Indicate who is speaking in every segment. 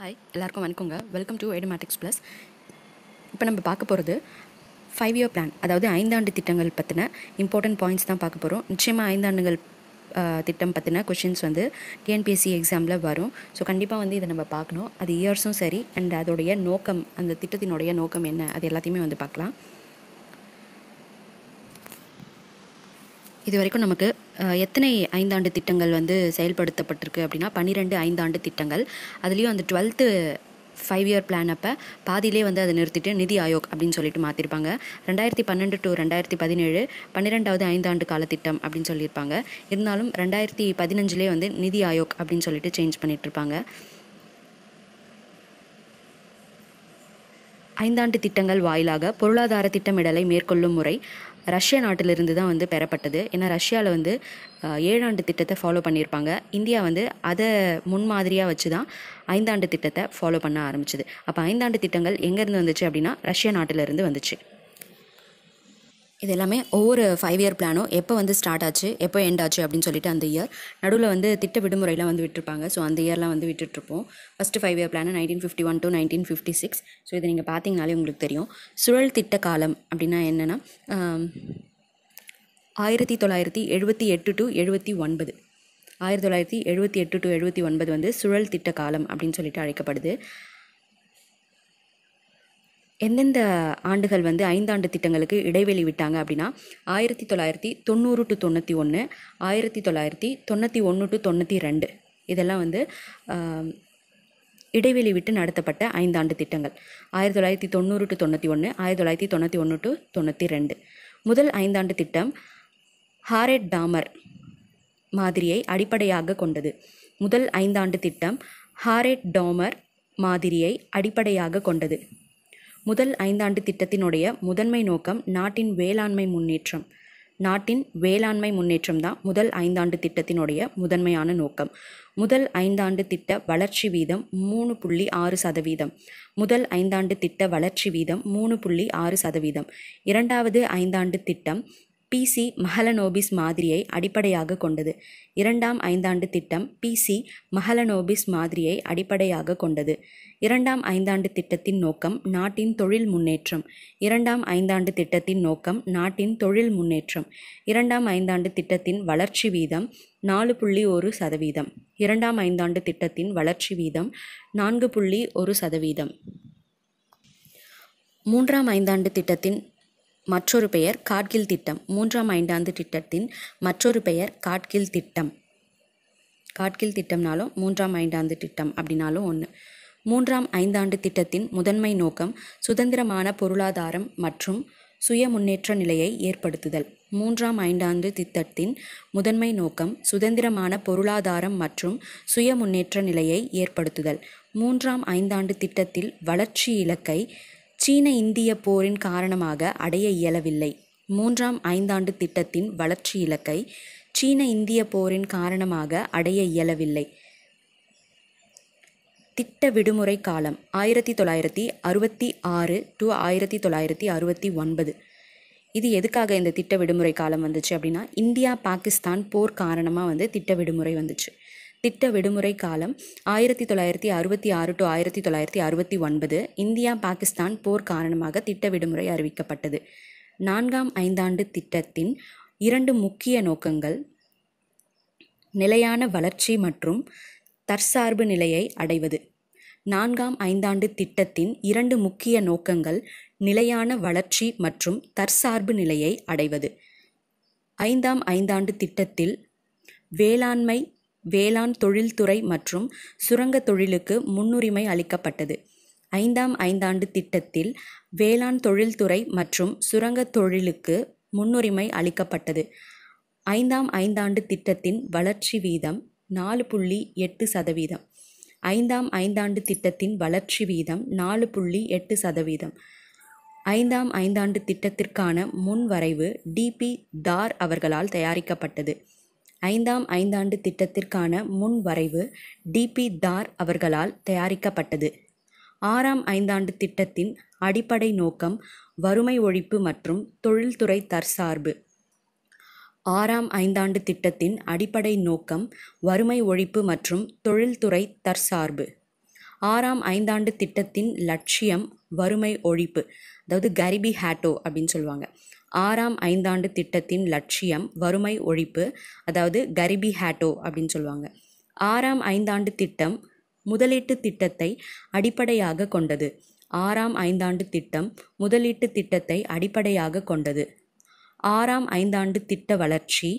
Speaker 1: hi எல்லாருக்கும் வணக்கங்க welcome to ஐடமேட்டிக்ஸ் plus இப்போ நம்ம பார்க்க போகிறது ஃபைவ் இயர் பிளான் அதாவது ஐந்தாண்டு திட்டங்கள் பற்றின இம்பார்ட்டன்ட் பாயிண்ட்ஸ் தான் பார்க்க போகிறோம் நிச்சயமாக ஐந்தாண்டுகள் திட்டம் பற்றின கொஷின்ஸ் வந்து டிஎன்பிஎஸ்சி எக்ஸாமில் வரும் ஸோ கண்டிப்பாக வந்து இதை நம்ம பார்க்கணும் அது இயர்ஸும் சரி அண்ட் அதோடைய நோக்கம் அந்த திட்டத்தினுடைய நோக்கம் என்ன அது எல்லாத்தையுமே வந்து பார்க்கலாம் இது வரைக்கும் நமக்கு எத்தனை ஐந்தாண்டு திட்டங்கள் வந்து செயல்படுத்தப்பட்டிருக்கு அப்படின்னா பன்னிரெண்டு ஐந்தாண்டு திட்டங்கள் அதுலேயும் அந்த டுவெல்த்து ஃபைவ் இயர் பிளான் அப்போ பாதியிலே வந்து அதை நிறுத்திட்டு நிதி ஆயோக் அப்படின்னு சொல்லிட்டு மாற்றிருப்பாங்க ரெண்டாயிரத்தி பன்னெண்டு டு ரெண்டாயிரத்தி பதினேழு பன்னிரெண்டாவது ஐந்தாண்டு காலத்திட்டம் அப்படின்னு சொல்லியிருப்பாங்க இருந்தாலும் ரெண்டாயிரத்தி பதினஞ்சுலேயே வந்து நிதி ஆயோக் அப்படின்னு சொல்லிட்டு சேஞ்ச் பண்ணிகிட்டு இருப்பாங்க ஐந்தாண்டு திட்டங்கள் வாயிலாக பொருளாதார திட்டமிடலை மேற்கொள்ளும் முறை ரஷ்ய நாட்டிலிருந்து தான் வந்து பெறப்பட்டது ஏன்னா ரஷ்யாவில் வந்து ஏழாண்டு திட்டத்தை ஃபாலோ பண்ணியிருப்பாங்க இந்தியா வந்து அதை முன்மாதிரியாக வச்சு தான் ஐந்தாண்டு திட்டத்தை ஃபாலோ பண்ண ஆரம்பிச்சது அப்போ ஐந்தாண்டு திட்டங்கள் எங்கேருந்து வந்துச்சு அப்படின்னா ரஷ்ய நாட்டிலிருந்து வந்துச்சு இது எல்லாமே ஒவ்வொரு ஃபைவ் இயர் பிளானும் எப்போ வந்து ஸ்டார்ட் ஆச்சு எப்போ எண்ட் ஆச்சு அப்படின்னு சொல்லிட்டு அந்த இயர் நடுவில் வந்து திட்ட விடுமுறையெல்லாம் வந்து விட்டுருப்பாங்க ஸோ அந்த இயர்லாம் வந்து விட்டுட்டுருப்போம் first five year plan nineteen fifty one to nineteen fifty six so இது நீங்கள் பார்த்தீங்கனாலே உங்களுக்கு தெரியும் சுழல் திட்ட காலம் அப்படின்னா என்னென்னா ஆயிரத்தி தொள்ளாயிரத்தி எழுபத்தி எட்டு டு எழுபத்தி ஒன்பது ஆயிரத்தி தொள்ளாயிரத்தி எழுபத்தி எட்டு டு எழுபத்தி ஒன்பது வந்து சுழல் திட்ட காலம் அப்படின்னு சொல்லிட்டு அழைக்கப்படுது எந்தெந்த ஆண்டுகள் வந்து ஐந்தாண்டு திட்டங்களுக்கு இடைவெளி விட்டாங்க அப்படின்னா ஆயிரத்தி தொள்ளாயிரத்தி தொண்ணூறு டு தொண்ணூற்றி ஒன்று ஆயிரத்தி தொள்ளாயிரத்தி தொண்ணூற்றி ஒன்று டு தொண்ணூற்றி ரெண்டு இதெல்லாம் வந்து இடைவெளி விட்டு நடத்தப்பட்ட ஐந்தாண்டு திட்டங்கள் ஆயிரத்தி தொள்ளாயிரத்தி தொண்ணூறு டு தொண்ணூற்றி ஒன்று ஆயிரத்தி தொள்ளாயிரத்தி தொண்ணூற்றி ஒன்று டு தொண்ணூற்றி ரெண்டு முதல் ஐந்தாண்டு திட்டம் ஹாரெட் டாமர் மாதிரியை அடிப்படையாக கொண்டது முதல் ஐந்தாண்டு திட்டம் ஹாரெட் டாமர் மாதிரியை அடிப்படையாக கொண்டது முதல் ஐந்தாண்டு திட்டத்தினுடைய முதன்மை நோக்கம் நாட்டின் வேளாண்மை முன்னேற்றம் நாட்டின் வேளாண்மை முன்னேற்றம் தான் முதல் ஐந்தாண்டு திட்டத்தினுடைய முதன்மையான நோக்கம் முதல் ஐந்தாண்டு திட்ட வளர்ச்சி வீதம் மூணு புள்ளி ஆறு சதவீதம் முதல் ஐந்தாண்டு திட்ட வளர்ச்சி வீதம் மூணு புள்ளி ஆறு சதவீதம் இரண்டாவது ஐந்தாண்டு திட்டம் பிசி மஹலனோபிஸ் மாதிரியை அடிப்படையாக கொண்டது இரண்டாம் ஐந்தாண்டு திட்டம் பிசி மஹலனோபிஸ் மாதிரியை அடிப்படையாக கொண்டது இரண்டாம் ஐந்தாண்டு திட்டத்தின் நோக்கம் நாட்டின் தொழில் முன்னேற்றம் இரண்டாம் ஐந்தாண்டு திட்டத்தின் நோக்கம் நாட்டின் தொழில் முன்னேற்றம் இரண்டாம் ஐந்தாண்டு திட்டத்தின் வளர்ச்சி வீதம் நாலு புள்ளி ஒரு சதவீதம் இரண்டாம் ஐந்தாண்டு திட்டத்தின் வளர்ச்சி வீதம் நான்கு புள்ளி ஒரு சதவீதம் மூன்றாம் ஐந்தாண்டு திட்டத்தின் மற்றொரு பெயர் காட்கில் திட்டம் மூன்றாம் ஐந்தாண்டு திட்டத்தின் மற்றொரு பெயர் காட்கில் திட்டம் காட்கில் திட்டம்னாலும் மூன்றாம் ஐந்தாண்டு திட்டம் அப்படின்னாலும் ஒன்று மூன்றாம் ஐந்தாண்டு திட்டத்தின் முதன்மை நோக்கம் சுதந்திரமான பொருளாதாரம் மற்றும் சுய முன்னேற்ற நிலையை ஏற்படுத்துதல் மூன்றாம் ஐந்தாண்டு திட்டத்தின் முதன்மை நோக்கம் சுதந்திரமான பொருளாதாரம் மற்றும் சுய முன்னேற்ற நிலையை ஏற்படுத்துதல் மூன்றாம் ஐந்தாண்டு திட்டத்தில் வளர்ச்சி இலக்கை சீன இந்திய போரின் காரணமாக அடைய இயலவில்லை மூன்றாம் ஐந்தாண்டு திட்டத்தின் வளர்ச்சி இலக்கை சீன இந்திய போரின் காரணமாக அடைய இயலவில்லை திட்ட விடுமுறை காலம் ஆயிரத்தி தொள்ளாயிரத்தி அறுபத்தி ஆறு டு ஆயிரத்தி தொள்ளாயிரத்தி அறுபத்தி ஒன்பது இது எதுக்காக இந்த திட்ட விடுமுறை காலம் வந்துச்சு அப்படின்னா இந்தியா பாகிஸ்தான் போர் காரணமாக வந்து திட்ட விடுமுறை வந்துச்சு திட்ட விடுமுறை காலம் ஆயிரத்தி தொள்ளாயிரத்தி அறுபத்தி ஆறு டு ஆயிரத்தி தொள்ளாயிரத்தி அறுபத்தி ஒன்பது இந்தியா பாகிஸ்தான் போர் காரணமாக திட்ட விடுமுறை அறிவிக்கப்பட்டது நான்காம் ஐந்தாண்டு திட்டத்தின் இரண்டு முக்கிய நோக்கங்கள் நிலையான வளர்ச்சி மற்றும் தற்சார்பு நிலையை அடைவது நான்காம் ஐந்தாண்டு திட்டத்தின் இரண்டு முக்கிய நோக்கங்கள் நிலையான வளர்ச்சி மற்றும் தற்சார்பு நிலையை அடைவது ஐந்தாம் ஐந்தாண்டு திட்டத்தில் வேளாண்மை வேளாண் தொழில்துறை மற்றும் சுரங்க தொழிலுக்கு முன்னுரிமை அளிக்கப்பட்டது ஐந்தாம் ஐந்தாண்டு திட்டத்தில் வேளாண் தொழில்துறை மற்றும் சுரங்க தொழிலுக்கு முன்னுரிமை அளிக்கப்பட்டது ஐந்தாம் ஐந்தாண்டு திட்டத்தின் வளர்ச்சி வீதம் நாலு புள்ளி எட்டு சதவீதம் ஐந்தாம் ஐந்தாண்டு திட்டத்தின் வளர்ச்சி வீதம் நாலு புள்ளி எட்டு சதவீதம் ஐந்தாம் ஐந்தாண்டு திட்டத்திற்கான முன்வரைவு டிபி தார் அவர்களால் தயாரிக்கப்பட்டது ஐந்தாம் ஐந்தாண்டு திட்டத்திற்கான முன் வரைவு டிபி தார் அவர்களால் தயாரிக்கப்பட்டது ஆறாம் ஐந்தாண்டு திட்டத்தின் அடிப்படை நோக்கம் வறுமை ஒழிப்பு மற்றும் தொழில்துறை தற்சார்பு ஆறாம் ஐந்தாண்டு திட்டத்தின் அடிப்படை நோக்கம் வறுமை ஒழிப்பு மற்றும் தொழில்துறை தற்சார்பு ஆறாம் ஐந்தாண்டு திட்டத்தின் லட்சியம் வறுமை ஒழிப்பு அதாவது கரிபி ஹேட்டோ அப்படின்னு சொல்லுவாங்க ஆறாம் ஐந்தாண்டு திட்டத்தின் லட்சியம் வறுமை ஒழிப்பு அதாவது கரிபி ஹேட்டோ அப்படின்னு சொல்லுவாங்க ஆறாம் ஐந்தாண்டு திட்டம் முதலீட்டு திட்டத்தை அடிப்படையாக கொண்டது ஆறாம் ஐந்தாண்டு திட்டம் முதலீட்டு திட்டத்தை அடிப்படையாக கொண்டது ஆறாம் ஐந்தாண்டு திட்ட வளர்ச்சி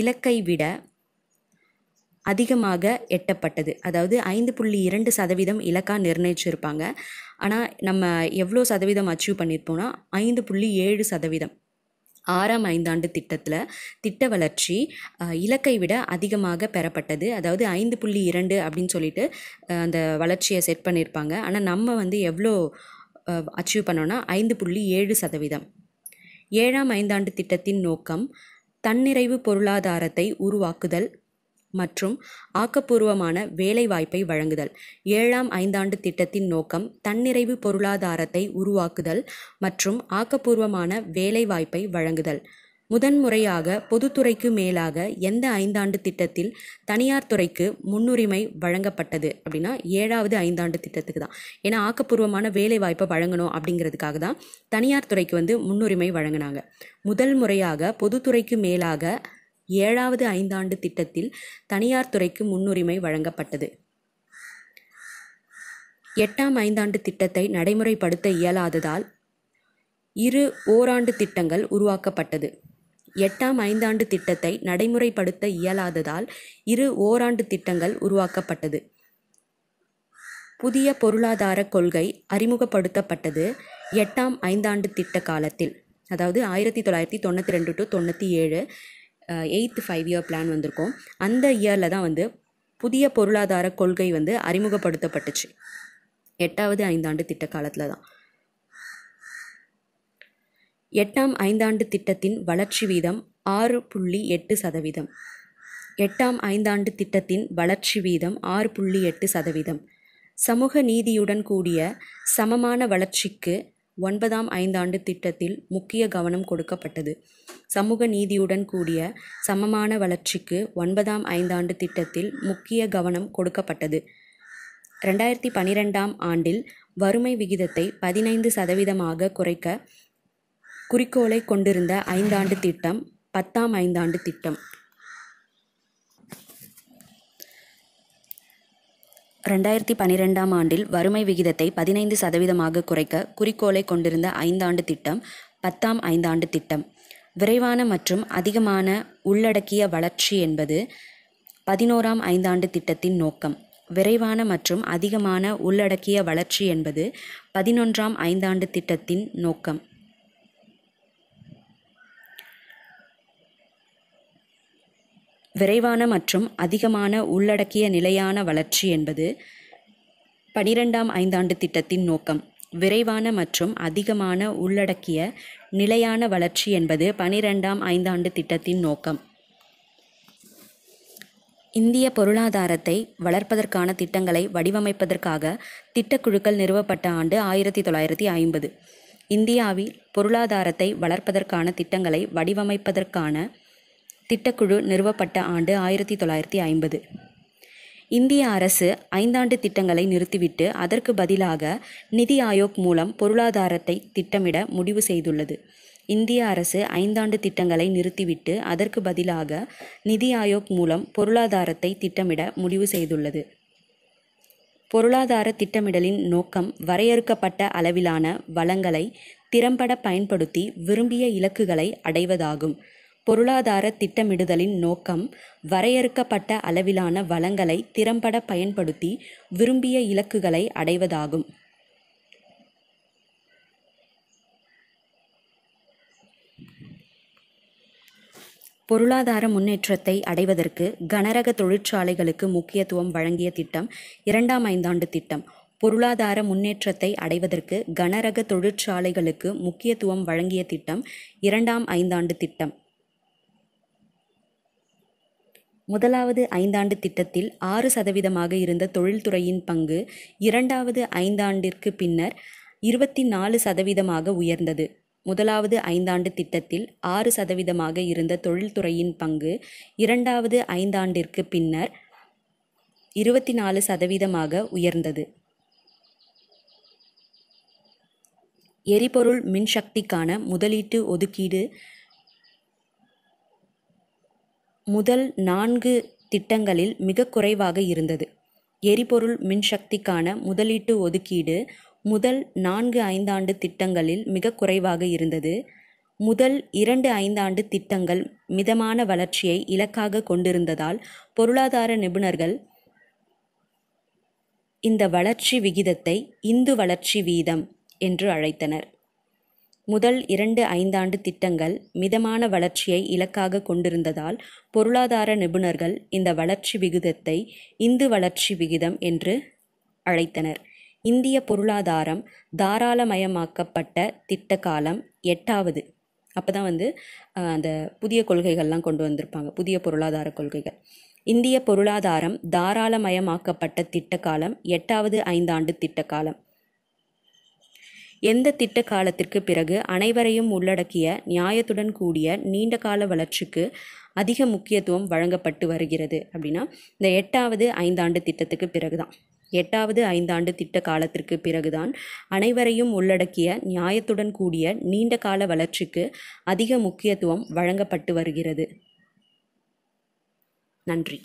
Speaker 1: இலக்கை விட அதிகமாக எட்டப்பட்டது அதாவது ஐந்து புள்ளி இரண்டு சதவீதம் இலக்காக நிர்ணயிச்சிருப்பாங்க ஆனால் நம்ம எவ்வளோ சதவீதம் அச்சீவ் பண்ணியிருப்போம்னா ஐந்து புள்ளி ஏழு சதவீதம் ஆறாம் ஐந்தாண்டு திட்டத்தில் திட்ட வளர்ச்சி இலக்கை விட அதிகமாக பெறப்பட்டது அதாவது ஐந்து புள்ளி இரண்டு அப்படின்னு சொல்லிட்டு அந்த வளர்ச்சியை செட் பண்ணியிருப்பாங்க ஆனால் நம்ம வந்து எவ்வளோ அச்சீவ் பண்ணோன்னா ஐந்து புள்ளி ஏழு சதவீதம் ஏழாம் ஐந்தாண்டு திட்டத்தின் நோக்கம் தன்னிறைவு பொருளாதாரத்தை உருவாக்குதல் மற்றும் ஆக்கப்பூர்வமான வேலைவாய்ப்பை வழங்குதல் ஏழாம் ஐந்தாண்டு திட்டத்தின் நோக்கம் தன்னிறைவு பொருளாதாரத்தை உருவாக்குதல் மற்றும் ஆக்கப்பூர்வமான வேலைவாய்ப்பை வழங்குதல் முதன்முறையாக பொதுத்துறைக்கு மேலாக எந்த ஐந்தாண்டு திட்டத்தில் தனியார் துறைக்கு முன்னுரிமை வழங்கப்பட்டது அப்படின்னா ஏழாவது ஐந்தாண்டு திட்டத்துக்கு தான் ஏன்னா ஆக்கப்பூர்வமான வேலைவாய்ப்பை வழங்கணும் அப்படிங்கிறதுக்காக தான் தனியார் துறைக்கு வந்து முன்னுரிமை வழங்கினாங்க முதல் முறையாக பொதுத்துறைக்கு மேலாக ஏழாவது ஐந்தாண்டு திட்டத்தில் தனியார் துறைக்கு முன்னுரிமை வழங்கப்பட்டது எட்டாம் ஐந்தாண்டு திட்டத்தை நடைமுறைப்படுத்த இயலாததால் இரு ஓராண்டு திட்டங்கள் உருவாக்கப்பட்டது எட்டாம் ஐந்தாண்டு திட்டத்தை நடைமுறைப்படுத்த இயலாததால் இரு ஓராண்டு திட்டங்கள் உருவாக்கப்பட்டது புதிய பொருளாதார கொள்கை அறிமுகப்படுத்தப்பட்டது எட்டாம் ஐந்தாண்டு திட்ட காலத்தில் அதாவது ஆயிரத்தி தொள்ளாயிரத்தி தொண்ணூற்றி ரெண்டு டு தொண்ணூற்றி ஏழு எயித்து ஃபைவ் இயர் பிளான் வந்திருக்கோம் அந்த இயரில் தான் வந்து புதிய பொருளாதார கொள்கை வந்து அறிமுகப்படுத்தப்பட்டுச்சு எட்டாவது ஐந்தாண்டு திட்ட காலத்தில் தான் எட்டாம் ஐந்தாண்டு திட்டத்தின் வளர்ச்சி வீதம் ஆறு புள்ளி எட்டு சதவீதம் எட்டாம் ஐந்தாண்டு திட்டத்தின் வளர்ச்சி வீதம் ஆறு புள்ளி எட்டு சதவீதம் சமூக நீதியுடன் கூடிய சமமான வளர்ச்சிக்கு ஒன்பதாம் ஐந்தாண்டு திட்டத்தில் முக்கிய கவனம் கொடுக்கப்பட்டது சமூக நீதியுடன் கூடிய சமமான வளர்ச்சிக்கு ஒன்பதாம் ஐந்தாண்டு திட்டத்தில் முக்கிய கவனம் கொடுக்கப்பட்டது ரெண்டாயிரத்தி பனிரெண்டாம் ஆண்டில் வறுமை விகிதத்தை பதினைந்து சதவீதமாக குறைக்க குறிக்கோளை கொண்டிருந்த ஐந்தாண்டு திட்டம் பத்தாம் ஐந்தாண்டு திட்டம் ரெண்டாயிரத்தி பனிரெண்டாம் ஆண்டில் வறுமை விகிதத்தை பதினைந்து சதவீதமாக குறைக்க குறிக்கோளை கொண்டிருந்த ஐந்தாண்டு திட்டம் பத்தாம் ஐந்தாண்டு திட்டம் விரைவான மற்றும் அதிகமான உள்ளடக்கிய வளர்ச்சி என்பது பதினோராம் ஐந்தாண்டு திட்டத்தின் நோக்கம் விரைவான மற்றும் அதிகமான உள்ளடக்கிய வளர்ச்சி என்பது பதினொன்றாம் ஐந்தாண்டு திட்டத்தின் நோக்கம் விரைவான மற்றும் அதிகமான உள்ளடக்கிய நிலையான வளர்ச்சி என்பது பனிரெண்டாம் ஐந்தாண்டு திட்டத்தின் நோக்கம் விரைவான மற்றும் அதிகமான உள்ளடக்கிய நிலையான வளர்ச்சி என்பது பனிரெண்டாம் ஐந்தாண்டு திட்டத்தின் நோக்கம் இந்திய பொருளாதாரத்தை வளர்ப்பதற்கான திட்டங்களை வடிவமைப்பதற்காக திட்டக்குழுக்கள் நிறுவப்பட்ட ஆண்டு ஆயிரத்தி தொள்ளாயிரத்தி ஐம்பது இந்தியாவில் பொருளாதாரத்தை வளர்ப்பதற்கான திட்டங்களை வடிவமைப்பதற்கான திட்டக்குழு நிறுவப்பட்ட ஆண்டு ஆயிரத்தி தொள்ளாயிரத்தி ஐம்பது இந்திய அரசு ஐந்தாண்டு திட்டங்களை நிறுத்திவிட்டு அதற்கு பதிலாக நிதி ஆயோக் மூலம் பொருளாதாரத்தை திட்டமிட முடிவு செய்துள்ளது இந்திய அரசு ஐந்தாண்டு திட்டங்களை நிறுத்திவிட்டு அதற்கு பதிலாக நிதி ஆயோக் மூலம் பொருளாதாரத்தை திட்டமிட முடிவு செய்துள்ளது பொருளாதார திட்டமிடலின் நோக்கம் வரையறுக்கப்பட்ட அளவிலான வளங்களை திறம்பட பயன்படுத்தி விரும்பிய இலக்குகளை அடைவதாகும் பொருளாதார திட்டமிடுதலின் நோக்கம் வரையறுக்கப்பட்ட அளவிலான வளங்களை திறம்பட பயன்படுத்தி விரும்பிய இலக்குகளை அடைவதாகும் பொருளாதார முன்னேற்றத்தை அடைவதற்கு கனரக தொழிற்சாலைகளுக்கு முக்கியத்துவம் வழங்கிய திட்டம் இரண்டாம் ஐந்தாண்டு திட்டம் பொருளாதார முன்னேற்றத்தை அடைவதற்கு கனரக தொழிற்சாலைகளுக்கு முக்கியத்துவம் வழங்கிய திட்டம் இரண்டாம் ஐந்தாண்டு திட்டம் முதலாவது ஐந்தாண்டு திட்டத்தில் ஆறு சதவீதமாக இருந்த தொழில்துறையின் பங்கு இரண்டாவது ஐந்தாண்டிற்கு பின்னர் இருபத்தி நாலு சதவீதமாக உயர்ந்தது முதலாவது ஐந்தாண்டு திட்டத்தில் ஆறு சதவீதமாக இருந்த தொழில்துறையின் பங்கு இரண்டாவது ஐந்தாண்டிற்கு பின்னர் இருபத்தி நாலு சதவீதமாக உயர்ந்தது எரிபொருள் மின்சக்திக்கான முதலீட்டு ஒதுக்கீடு முதல் நான்கு திட்டங்களில் மிக குறைவாக இருந்தது எரிபொருள் மின்சக்திக்கான முதலீட்டு ஒதுக்கீடு முதல் நான்கு ஐந்தாண்டு திட்டங்களில் மிக குறைவாக இருந்தது முதல் இரண்டு ஐந்தாண்டு திட்டங்கள் மிதமான வளர்ச்சியை இலக்காக கொண்டிருந்ததால் பொருளாதார நிபுணர்கள் இந்த வளர்ச்சி விகிதத்தை இந்து வளர்ச்சி வீதம் என்று அழைத்தனர் முதல் இரண்டு ஐந்தாண்டு திட்டங்கள் மிதமான வளர்ச்சியை இலக்காக கொண்டிருந்ததால் பொருளாதார நிபுணர்கள் இந்த வளர்ச்சி விகிதத்தை இந்து வளர்ச்சி விகிதம் என்று அழைத்தனர் இந்திய பொருளாதாரம் தாராளமயமாக்கப்பட்ட திட்ட காலம் எட்டாவது அப்போ தான் வந்து அந்த புதிய கொள்கைகள்லாம் கொண்டு வந்திருப்பாங்க புதிய பொருளாதார கொள்கைகள் இந்திய பொருளாதாரம் தாராளமயமாக்கப்பட்ட காலம் எட்டாவது ஐந்தாண்டு காலம் எந்த திட்ட காலத்திற்கு பிறகு அனைவரையும் உள்ளடக்கிய நியாயத்துடன் கூடிய நீண்ட கால வளர்ச்சிக்கு அதிக முக்கியத்துவம் வழங்கப்பட்டு வருகிறது அப்படின்னா இந்த எட்டாவது ஐந்தாண்டு திட்டத்துக்கு பிறகுதான் எட்டாவது ஐந்தாண்டு திட்ட காலத்திற்கு பிறகுதான் அனைவரையும் உள்ளடக்கிய நியாயத்துடன் கூடிய நீண்ட கால வளர்ச்சிக்கு அதிக முக்கியத்துவம் வழங்கப்பட்டு வருகிறது நன்றி